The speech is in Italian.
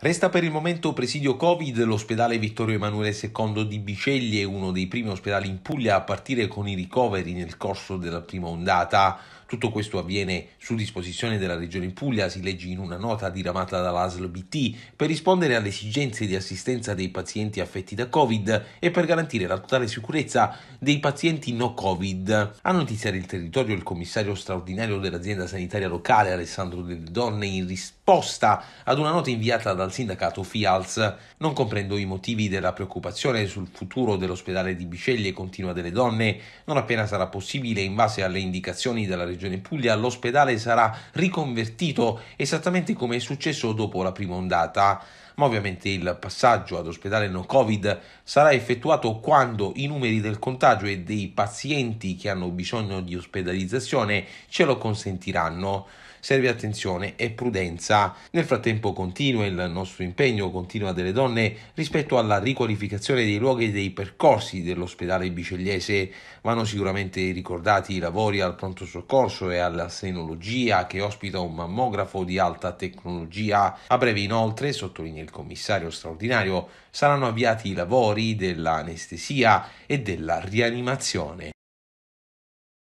Resta per il momento presidio Covid l'ospedale Vittorio Emanuele II di Biceglie, uno dei primi ospedali in Puglia a partire con i ricoveri nel corso della prima ondata. Tutto questo avviene su disposizione della Regione Puglia, si legge in una nota diramata dall'ASL BT, per rispondere alle esigenze di assistenza dei pazienti affetti da Covid e per garantire la totale sicurezza dei pazienti no Covid. A notiziare il territorio il commissario straordinario dell'azienda sanitaria locale Alessandro Delle Donne in risposta risposta ad una nota inviata dal sindacato FIALS. Non comprendo i motivi della preoccupazione sul futuro dell'ospedale di Biceglie Continua delle Donne. Non appena sarà possibile, in base alle indicazioni della Regione Puglia, l'ospedale sarà riconvertito esattamente come è successo dopo la prima ondata ma ovviamente il passaggio ad ospedale no Covid sarà effettuato quando i numeri del contagio e dei pazienti che hanno bisogno di ospedalizzazione ce lo consentiranno. Serve attenzione e prudenza. Nel frattempo continua il nostro impegno, continua delle donne rispetto alla riqualificazione dei luoghi e dei percorsi dell'ospedale bicelliese. Vanno sicuramente ricordati i lavori al pronto soccorso e alla senologia che ospita un mammografo di alta tecnologia. A breve inoltre, sottolineeremo il commissario straordinario, saranno avviati i lavori dell'anestesia e della rianimazione